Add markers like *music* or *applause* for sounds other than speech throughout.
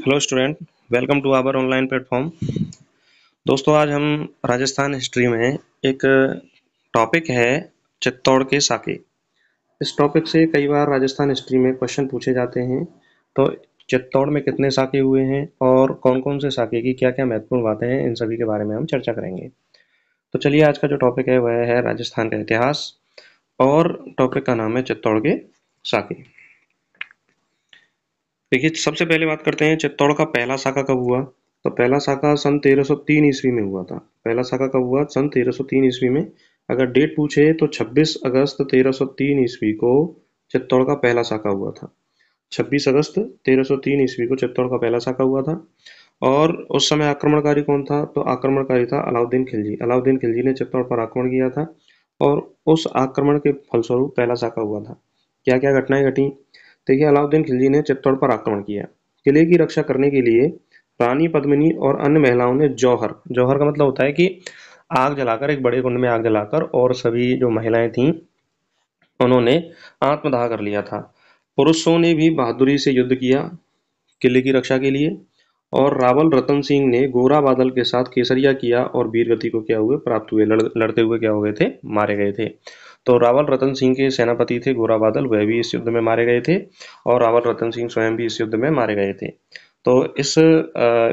hello student welcome to our online platform दोस्तों आज हम राजस्थान हिस्ट्री में एक टॉपिक uh, है चित्तौड़ के साके इस टॉपिक से कई बार राजस्थान हिस्ट्री में क्वेश्चन पूछे जाते हैं तो चित्तौड़ में कितने साके हुए हैं और कौन कौन से साके की क्या क्या महत्वपूर्ण बातें हैं इन सभी के बारे में हम चर्चा करेंगे तो चलिए आज का जो टॉपिक है वह है राजस्थान का इतिहास और टॉपिक का नाम है चित्तौड़ के साके देखिए सबसे पहले बात करते हैं चित्तौड़ का पहला शाखा कब हुआ तो पहला शाखा सन 1303 ईस्वी में हुआ था पहला शाखा कब हुआ सन 1303 ईस्वी में अगर डेट पूछे तो 26 अगस्त 1303 ईस्वी को चित्तौड़ का पहला शाखा हुआ था 26 अगस्त 1303 ईस्वी को चित्तौड़ का पहला शाखा हुआ था और उस समय आक्रमणकारी कौन था तो आक्रमणकारी था अलाउद्दीन खिलजी अलाउद्दीन खिलजी ने चित्तौड़ पर आक्रमण किया था और उस आक्रमण के फलस्वरूप पहला शाखा हुआ था क्या क्या घटनाएं घटी देखिए अलाउद्दीन खिलजी ने चित्तौड़ पर आक्रमण किया किले की रक्षा करने के लिए रानी पद्मिनी और अन्य महिलाओं ने जौहर जौहर का मतलब होता है कि आग जलाकर एक बड़े कुंड में आग जलाकर और सभी जो महिलाएं थीं उन्होंने आत्मदाह कर लिया था पुरुषों ने भी बहादुरी से युद्ध किया किले की रक्षा के लिए और रावल रतन सिंह ने गोरा बादल के साथ केसरिया किया और वीरगति को क्या हुए प्राप्त हुए लड़, लड़ते हुए क्या हो गए थे मारे गए थे तो रावल रतन सिंह के सेनापति थे गोरा बादल वह भी इस युद्ध में मारे गए थे और रावल रतन सिंह स्वयं भी इस युद्ध में मारे गए थे तो इस आ,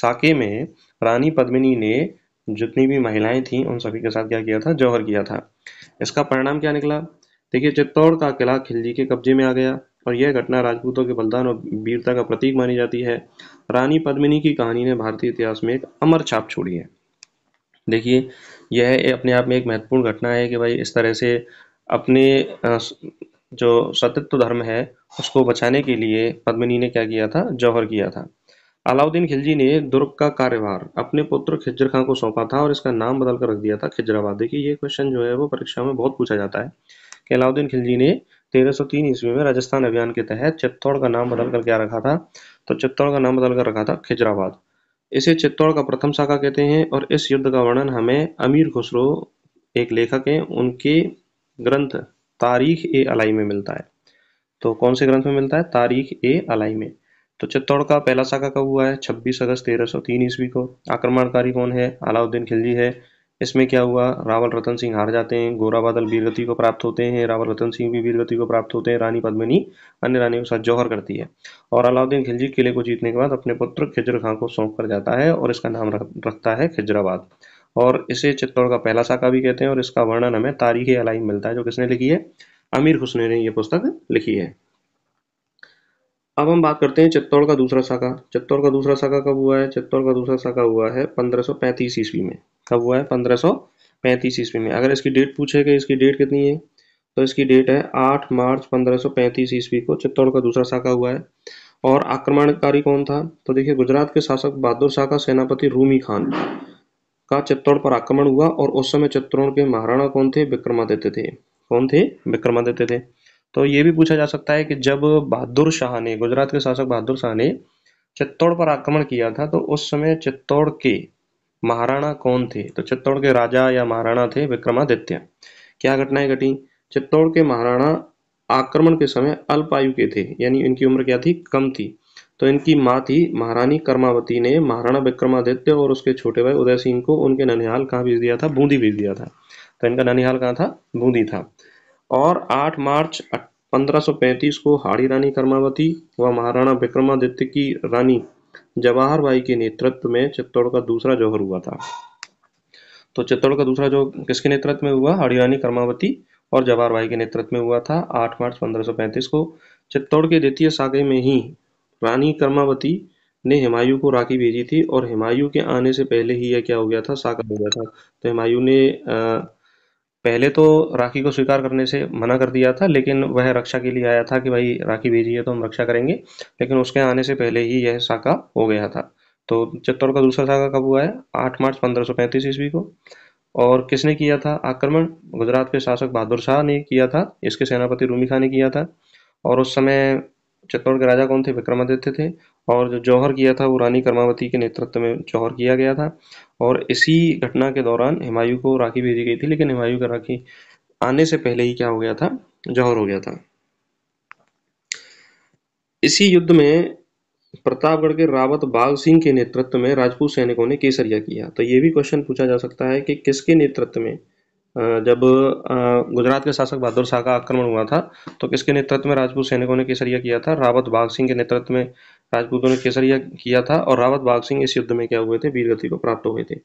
साके में रानी पद्मिनी ने जितनी भी महिलाएं थीं उन सभी के साथ क्या किया था जौहर किया था इसका परिणाम क्या निकला देखिए चित्तौड़ का किला खिलजी के कब्जे में आ गया और यह घटना राजपूतों के बलिदान और वीरता का प्रतीक मानी जाती है रानी पद्मिनी की कहानी ने भारतीय इतिहास में एक अमर छाप छोड़ी है देखिए यह अपने आप में एक महत्वपूर्ण घटना है कि भाई इस तरह से अपने जो सतत्व धर्म है उसको बचाने के लिए पद्मिनी ने क्या किया था जौहर किया था अलाउद्दीन खिलजी ने दुर्ग का कार्यभार अपने पुत्र खिजर खां को सौंपा था और इसका नाम बदल कर रख दिया था खिजराबाद देखिए ये क्वेश्चन जो है वो परीक्षा में बहुत पूछा जाता है कि अलाउद्दीन खिलजी ने 1303 ईस्वी में राजस्थान अभियान के तहत चित्तौड़ का नाम बदलकर क्या रखा था तो चित्तौड़ का नाम बदलकर रखा था खिजराबाद इसे चित्तौड़ का प्रथम शाखा कहते हैं और इस युद्ध का वर्णन हमें अमीर खुसरो एक लेखक हैं उनके ग्रंथ तारीख ए अलाई में मिलता है तो कौन से ग्रंथ में मिलता है तारीख ए अलाई में तो चित्तौड़ का पहला शाखा कब हुआ है 26 अगस्त 1303 ईस्वी को आक्रमणकारी कौन है अलाउद्दीन खिलजी है इसमें क्या हुआ रावल रतन सिंह हार जाते हैं गोरा बादल वीरगति को प्राप्त होते हैं रावल रतन सिंह भी वीरगति को प्राप्त होते हैं रानी पद्मिनी अन्य रानियों के साथ जौहर करती है और अलाउद्दीन खिलजी किले को जीतने के बाद अपने पुत्र खिजर खां को सौंप कर जाता है और इसका नाम रखता है खिजराबाद और इसे चित्तौड़ का पहला शाखा भी कहते हैं और इसका वर्णन हमें तारीख अलाई मिलता है जो किसने लिखी है अमीर हुसने ने यह पुस्तक लिखी है अब हम बात करते हैं चित्तौड़ का दूसरा शाखा चित्तौड़ का दूसरा शाखा कब हुआ है चित्तौड़ का दूसरा शाखा हुआ है पैंतीस ईस्वी में कब हुआ है पंद्रह सौ पैंतीस ईस्वी में अगर इसकी डेट पूछे कि इसकी डेट कितनी है तो इसकी डेट है आठ मार्च पंद्रह सौ पैंतीस ईस्वी को चित्तौड़ का दूसरा शाखा हुआ है और आक्रमणकारी कौन था तो देखिए गुजरात के शासक बहादुर शाह का सेनापति रूमी खान का चित्तौड़ पर आक्रमण हुआ और उस समय चित्तौड़ के महाराणा कौन थे विक्रमादित्य थे कौन थे विक्रमादित्य थे तो ये भी पूछा जा सकता है कि जब बहादुर शाह ने गुजरात के शासक बहादुर शाह ने चित्तौड़ पर आक्रमण किया था तो उस समय चित्तौड़ के महाराणा कौन थे तो चित्तौड़ के राजा या महाराणा थे विक्रमादित्य क्या घटनाएं घटी चित्तौड़ के महाराणा आक्रमण के समय अल्प आयु के थे यानी इनकी उम्र क्या थी कम थी तो इनकी माँ थी महारानी कर्मावती ने महाराणा विक्रमादित्य और उसके छोटे भाई उदय सिंह को उनके ननिहाल कहाँ भेज दिया था बूंदी भेज दिया था तो इनका ननिहाल कहाँ था बूंदी था और 8 मार्च 1535 को हाड़ी रानी कर्मावती व महाराणा विक्रमादित्य की रानी जवाहर भाई के नेतृत्व में चित्तौड़ का दूसरा जौहर हुआ था तो चित्तौड़ का दूसरा जौहर किसके नेतृत्व में हुआ हरियाणी कर्मावती और जवाहर भाई के नेतृत्व में हुआ था 8 मार्च 1535 को चित्तौड़ के द्वितीय सागे में ही रानी कर्मावती ने हिमायू को राखी भेजी थी और हिमायू के आने से पहले ही यह क्या हो गया था सागर हो गया था तो हिमायू ने आ, पहले तो राखी को स्वीकार करने से मना कर दिया था लेकिन वह रक्षा के लिए आया था कि भाई राखी भेजिए तो हम रक्षा करेंगे लेकिन उसके आने से पहले ही यह साका हो गया था तो चित्तौड़ का दूसरा साका कब हुआ है आठ मार्च पंद्रह सौ पैंतीस ईस्वी को और किसने किया था आक्रमण गुजरात के शासक बहादुर शाह ने किया था इसके सेनापति रूमी खां ने किया था और उस समय चित्तौड़ के राजा कौन थे विक्रमादित्य थे और जो जौहर किया था वो रानी कर्मावती के नेतृत्व में जौहर किया गया था और इसी घटना के दौरान हिमायू को राखी भेजी गई थी लेकिन हिमायू का राखी आने से पहले ही क्या हो गया था जौहर हो गया था इसी युद्ध में प्रतापगढ़ के रावत बाग सिंह के नेतृत्व में राजपूत सैनिकों ने केसरिया किया तो ये भी क्वेश्चन पूछा जा सकता है कि किसके नेतृत्व में जब गुजरात के शासक बहादुर शाह का आक्रमण हुआ था तो किसके नेतृत्व में राजपूत सैनिकों ने केसरिया किया था रावत बाग सिंह के नेतृत्व में राजपूतों ने केसरिया किया था और रावत बाग सिंह इस युद्ध में क्या हुए थे वीरगति को प्राप्त हुए थे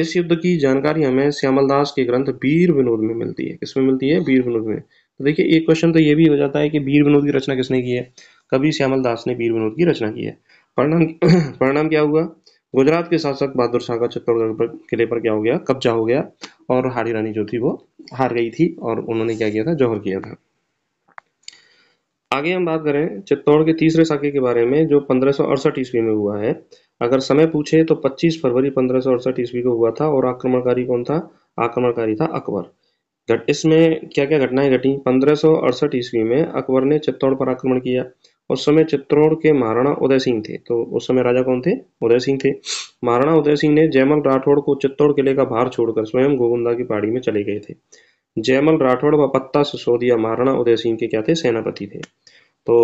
इस युद्ध की जानकारी हमें श्यामल दास के ग्रंथ वीर विनोद में मिलती है किसमें मिलती है वीर विनोद में तो देखिए एक क्वेश्चन तो ये भी हो जाता है कि वीर विनोद की रचना किसने की है कभी श्यामल दास ने वीर विनोद की रचना की है परिणाम *clears throat* परिणाम क्या हुआ गुजरात के शासक बहादुर शाह का चित्तौड़गढ़ किले पर क्या हो गया कब्जा हो गया और हारी रानी जो थी वो हार गई थी और उन्होंने क्या किया था जौहर किया था आगे हम बात करें चित्तौड़ के तीसरे साके के बारे में जो पंद्रह ईस्वी में हुआ है अगर समय पूछे तो 25 फरवरी पंद्रह ईस्वी को हुआ था और आक्रमणकारी कौन था आक्रमणकारी था अकबर घट इसमें क्या क्या घटनाएं घटी पंद्रह ईस्वी में अकबर ने चित्तौड़ पर आक्रमण किया उस समय चित्तौड़ के महाराणा उदय सिंह थे तो उस समय राजा कौन थे उदय सिंह थे महाराणा उदय सिंह ने जयमल राठौड़ को चित्तौड़ किले का भार छोड़कर स्वयं गोविंदा की पहाड़ी में चले गए थे जयमल राठौड़ व पत्ता सिसोदिया महाराणा उदय सिंह के क्या थे सेनापति थे तो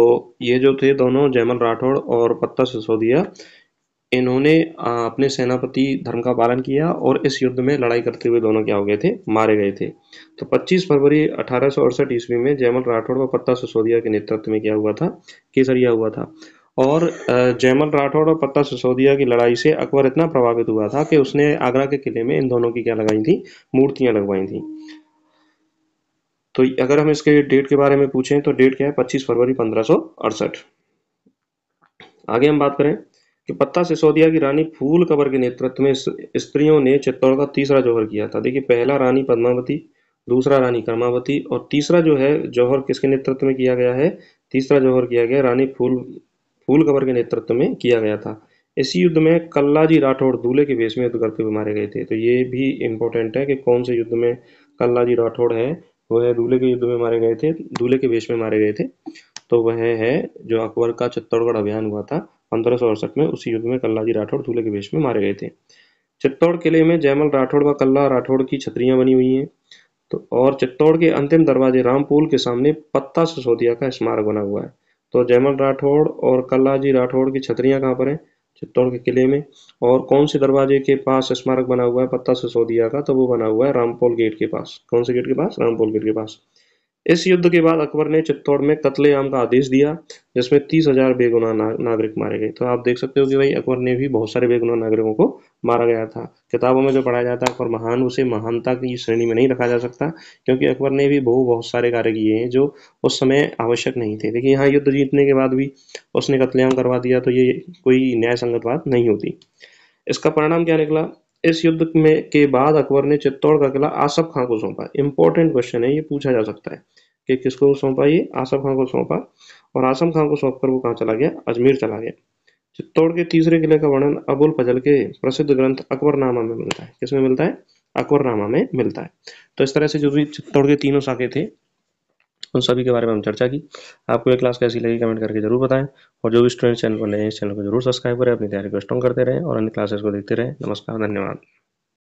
ये जो थे दोनों जयमल राठौड़ और पत्ता सिसोदिया इन्होंने अपने सेनापति धर्म का पालन किया और इस युद्ध में लड़ाई करते हुए दोनों क्या हो गए थे मारे गए थे तो 25 फरवरी अठारह ईस्वी में जयमल राठौड़ व पत्ता सिसोदिया के नेतृत्व में क्या हुआ था केसरिया हुआ था और जयमल राठौड़ और पत्ता सिसोदिया की लड़ाई से अकबर इतना प्रभावित हुआ था कि उसने आगरा के किले में इन दोनों की क्या लगाई थी मूर्तियां लगवाई थी तो अगर हम इसके डेट के बारे में पूछें तो डेट क्या है पच्चीस फरवरी पंद्रह आगे हम बात करें कि पत्ता सिसोदिया की रानी फूल कबर के नेतृत्व में स्त्रियों ने चित्तौड़ का तीसरा जौहर किया था देखिए पहला रानी पद्मावती दूसरा रानी कर्मावती और तीसरा जो है जौहर किसके नेतृत्व में किया गया है तीसरा जौहर किया गया रानी फूल फूल कबर के नेतृत्व में किया गया था इसी युद्ध में कल्लाजी राठौड़ दूल्हे के वेश में युद्ध करते हुए मारे गए थे तो ये भी इम्पोर्टेंट है कि कौन से युद्ध में कल्लाजी राठौड़ है वह दूल्हे के युद्ध में मारे गए थे दूल्हे के वेश में मारे गए थे तो वह है जो अकबर का चित्तौड़गढ़ अभियान हुआ था पंद्रह में उसी युद्ध में कल्लाजी राठौड़ दूल्हे के वेश में मारे गए थे चित्तौड़ किले में जयमल राठौड़ व कल्ला राठौड़ की छतरियां बनी हुई हैं तो और चित्तौड़ के अंतिम दरवाजे रामपुल के सामने पत्ता ससोदिया का स्मारक बना हुआ है तो जयमल राठौड़ और कल्लाजी राठौड़ की छतरियां कहाँ पर हैं चित्तौड़ के किले में और कौन से दरवाजे के पास स्मारक बना हुआ है पत्ता सिसोदिया का तो वो बना हुआ है रामपोल गेट के पास कौन से गेट के पास रामपोल गेट के पास इस युद्ध के बाद अकबर ने चित्तौड़ में कत्लेआम का आदेश दिया जिसमें तीस हजार बेगुना ना, नागरिक मारे गए तो आप देख सकते हो कि भाई अकबर ने भी बहुत सारे बेगुना नागरिकों को मारा गया था किताबों में जो पढ़ाया जाता है अकबर महान उसे महानता की श्रेणी में नहीं रखा जा सकता क्योंकि अकबर ने भी बहु बहुत सारे कार्य किए हैं जो उस समय आवश्यक नहीं थे लेकिन यहाँ युद्ध जीतने के बाद भी उसने कत्लेआम करवा दिया तो ये कोई न्याय संगत बात नहीं होती इसका परिणाम क्या निकला इस युद्ध में के बाद अकबर ने चित्तौड़ का किला आसफ खां को सौंपा इंपॉर्टेंट क्वेश्चन है ये पूछा जा सकता है कि किसको सौंपा ये आसफ खां को सौंपा और आसम खां को सौंप कर वो कहाँ चला गया अजमेर चला गया चित्तौड़ के तीसरे किले का वर्णन अबुल फजल के प्रसिद्ध ग्रंथ अकबरनामा में मिलता है किसमें मिलता है अकबरनामा में मिलता है तो इस तरह से जो भी चित्तौड़ के तीनों साके थे उन सभी के बारे में हम चर्चा की आपको ये क्लास कैसी लगी कमेंट करके जरूर बताएं और जो भी स्टूडेंट चैनल पर नए हैं इस चैनल को जरूर सब्सक्राइब करें अपनी तैयारी को स्ट्रॉन्ग करते रहें और अन्य क्लासेस को देखते रहें नमस्कार धन्यवाद